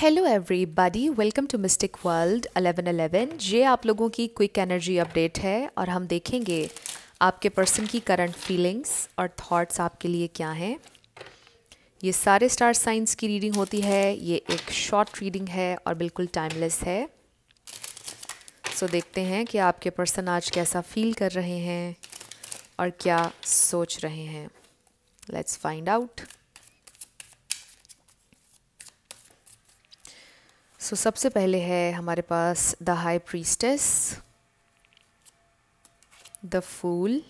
Hello everybody welcome to mystic world 1111 ये आप लोगों की क्विक एनर्जी अपडेट है और हम देखेंगे आपके पर्सन की करंट फीलिंग्स और थॉट्स आपके लिए क्या हैं ये सारे स्टार साइंस की रीडिंग होती है ये एक शॉर्ट रीडिंग है और बिल्कुल टाइमलेस है सो so, देखते हैं कि आपके पर्सन आज कैसा फील कर रहे हैं और क्या सोच रहे हैं let's find out so so, सबसे पहले है हमारे पास the high priestess the fool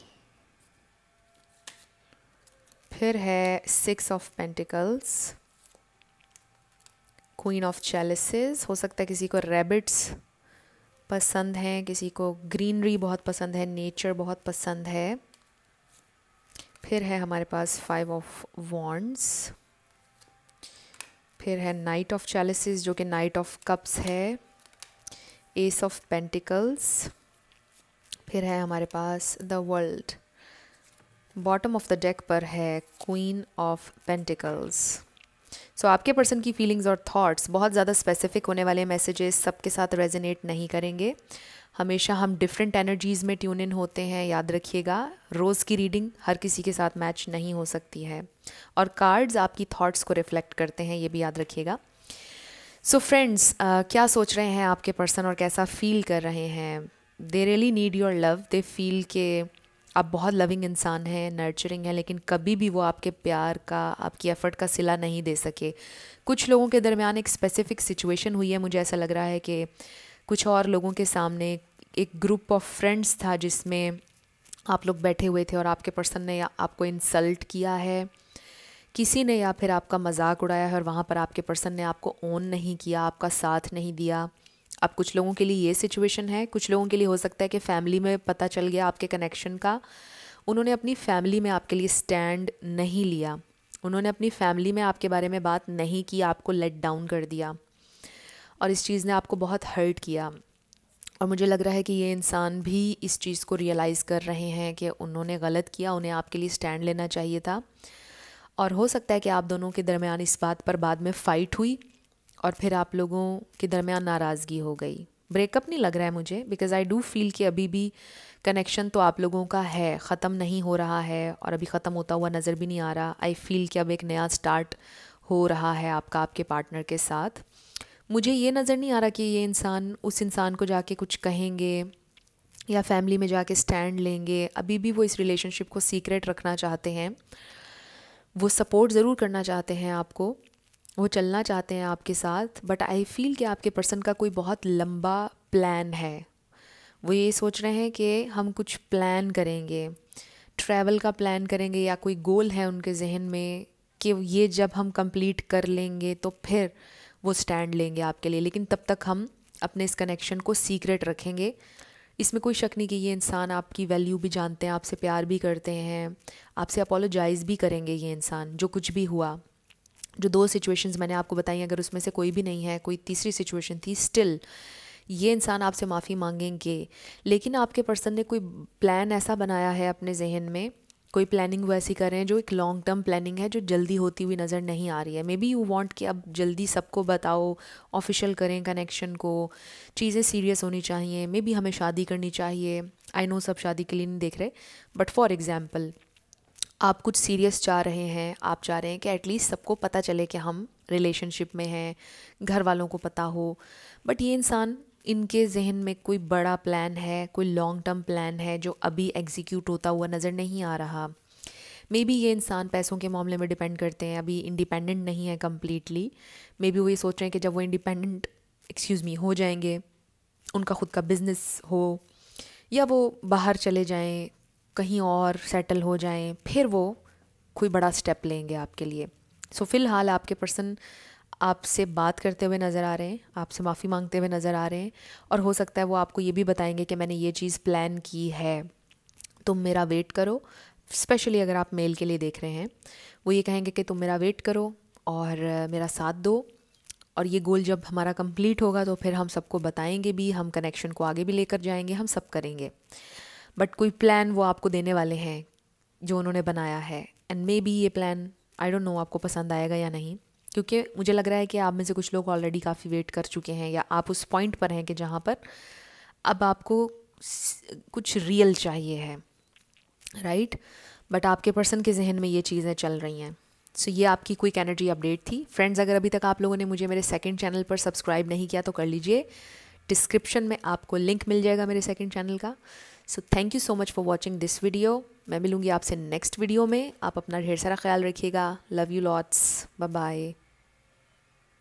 फिर है six of pentacles queen of chalices हो सकता है किसी को रेबिट्स पसंद हैं किसी को ग्रीनरी बहुत पसंद है नेचर बहुत पसंद है फिर है हमारे पास फाइव ऑफ वॉन्ड्स फिर है नाइट ऑफ चैलिसिस जो कि नाइट ऑफ कप्स है एस ऑफ पेंटिकल्स फिर है हमारे पास the world bottom of the deck पर है queen of pentacles so so, आपके पर्सन की फीलिंग्स और थॉट्स बहुत ज़्यादा स्पेसिफिक होने वाले मैसेजेस सबके साथ रेजिनेट नहीं करेंगे हमेशा हम डिफरेंट एनर्जीज़ में ट्यून इन होते हैं याद रखिएगा रोज़ की रीडिंग हर किसी के साथ मैच नहीं हो सकती है और कार्ड्स आपकी थॉट्स को रिफ्लेक्ट करते हैं ये भी याद रखिएगा सो so फ्रेंड्स uh, क्या सोच रहे हैं आपके पर्सन और कैसा फील कर रहे हैं they really need your love they feel के आप बहुत लविंग इंसान हैं नर्चरिंग है लेकिन कभी भी वो आपके प्यार का आपकी एफ़र्ट का सिला नहीं दे सके कुछ लोगों के दरमियान एक स्पेसिफ़िक सिचुएशन हुई है मुझे ऐसा लग रहा है कि कुछ और लोगों के सामने एक ग्रुप ऑफ फ्रेंड्स था जिसमें आप लोग बैठे हुए थे और आपके पर्सन ने आपको इंसल्ट किया है किसी ने या फिर आपका मजाक उड़ाया है और वहाँ पर आपके पर्सन ने आपको ओन नहीं किया आपका साथ नहीं दिया अब कुछ लोगों के लिए ये सिचुएशन है कुछ लोगों के लिए हो सकता है कि फैमिली में पता चल गया आपके कनेक्शन का उन्होंने अपनी फैमिली में आपके लिए स्टैंड नहीं लिया उन्होंने अपनी फैमिली में आपके बारे में बात नहीं की आपको लेट डाउन कर दिया और इस चीज़ ने आपको बहुत हर्ट किया और मुझे लग रहा है कि ये इंसान भी इस चीज़ को रियलाइज़ कर रहे हैं कि उन्होंने गलत किया उन्हें आपके लिए स्टैंड लेना चाहिए था और हो सकता है कि आप दोनों के दरमियान इस बात पर बाद में फ़ाइट हुई और फिर आप लोगों के दरमियान नाराज़गी हो गई ब्रेकअप नहीं लग रहा है मुझे बिकॉज़ आई डू फील कि अभी भी कनेक्शन तो आप लोगों का है ख़त्म नहीं हो रहा है और अभी ख़त्म होता हुआ नज़र भी नहीं आ रहा आई फील कि अब एक नया स्टार्ट हो रहा है आपका आपके पार्टनर के साथ मुझे ये नज़र नहीं आ रहा कि ये इंसान उस इंसान को जाके कुछ कहेंगे या फैमिली में जाके स्टैंड लेंगे अभी भी वो इस रिलेशनशिप को सीक्रेट रखना चाहते हैं वो सपोर्ट ज़रूर करना चाहते हैं आपको वो चलना चाहते हैं आपके साथ बट आई फील कि आपके पर्सन का कोई बहुत लंबा प्लान है वो ये सोच रहे हैं कि हम कुछ प्लान करेंगे ट्रैवल का प्लान करेंगे या कोई गोल है उनके जहन में कि ये जब हम कंप्लीट कर लेंगे तो फिर वो स्टैंड लेंगे आपके लिए लेकिन तब तक हम अपने इस कनेक्शन को सीक्रेट रखेंगे इसमें कोई शक नहीं कि ये इंसान आपकी वैल्यू भी जानते हैं आपसे प्यार भी करते हैं आपसे अपोलोजाइज़ भी करेंगे ये इंसान जो कुछ भी हुआ जो दो सिचुएशंस मैंने आपको बताई अगर उसमें से कोई भी नहीं है कोई तीसरी सिचुएशन थी स्टिल ये इंसान आपसे माफ़ी मांगेंगे लेकिन आपके पर्सन ने कोई प्लान ऐसा बनाया है अपने जहन में कोई प्लानिंग वो ऐसी कर रहे हैं जो एक लॉन्ग टर्म प्लानिंग है जो जल्दी होती हुई नज़र नहीं आ रही है मे बी यू वांट कि अब जल्दी सबको बताओ ऑफिशियल करें कनेक्शन को चीज़ें सीरियस होनी चाहिए मे बी हमें शादी करनी चाहिए आई नो सब शादी के लिए नहीं देख रहे बट फॉर एग्ज़ाम्पल आप कुछ सीरियस चाह रहे हैं आप चाह रहे हैं कि एटलीस्ट सबको पता चले कि हम रिलेशनशिप में हैं घर वालों को पता हो बट ये इंसान इनके जहन में कोई बड़ा प्लान है कोई लॉन्ग टर्म प्लान है जो अभी एग्जीक्यूट होता हुआ नज़र नहीं आ रहा मे बी ये इंसान पैसों के मामले में डिपेंड करते हैं अभी इंडिपेंडेंट नहीं है कम्प्लीटली मे बी वो ये सोच रहे हैं कि जब वो इंडिपेंडेंट एक्सक्यूज़ मी हो जाएंगे उनका खुद का बिज़नेस हो या वो बाहर चले जाएं कहीं और सेटल हो जाएं फिर वो कोई बड़ा स्टेप लेंगे आपके लिए सो so, फ़िलहाल आपके पर्सन आपसे बात करते हुए नज़र आ रहे हैं आपसे माफ़ी मांगते हुए नज़र आ रहे हैं और हो सकता है वो आपको ये भी बताएंगे कि मैंने ये चीज़ प्लान की है तुम मेरा वेट करो स्पेशली अगर आप मेल के लिए देख रहे हैं वो ये कहेंगे कि तुम मेरा वेट करो और मेरा साथ दो और ये गोल जब हमारा कंप्लीट होगा तो फिर हम सबको बताएंगे भी हम कनेक्शन को आगे भी लेकर जाएंगे हम सब करेंगे बट कोई प्लान वो आपको देने वाले हैं जो उन्होंने बनाया है एंड मे बी ये प्लान आई डोंट नो आपको पसंद आएगा या नहीं क्योंकि मुझे लग रहा है कि आप में से कुछ लोग ऑलरेडी काफ़ी वेट कर चुके हैं या आप उस पॉइंट पर हैं कि जहाँ पर अब आपको कुछ रियल चाहिए है राइट right? बट आपके पर्सन के जहन में ये चीज़ें चल रही हैं सो so, ये आपकी क्विक एनर्जी अपडेट थी फ्रेंड्स अगर अभी तक आप लोगों ने मुझे मेरे सेकंड चैनल पर सब्सक्राइब नहीं किया तो कर लीजिए डिस्क्रिप्शन में आपको लिंक मिल जाएगा मेरे सेकेंड चैनल का so thank you so much for watching this video मैं मिलूँगी आपसे नेक्स्ट वीडियो में आप अपना ढेर सारा ख्याल रखिएगा love you lots bye bye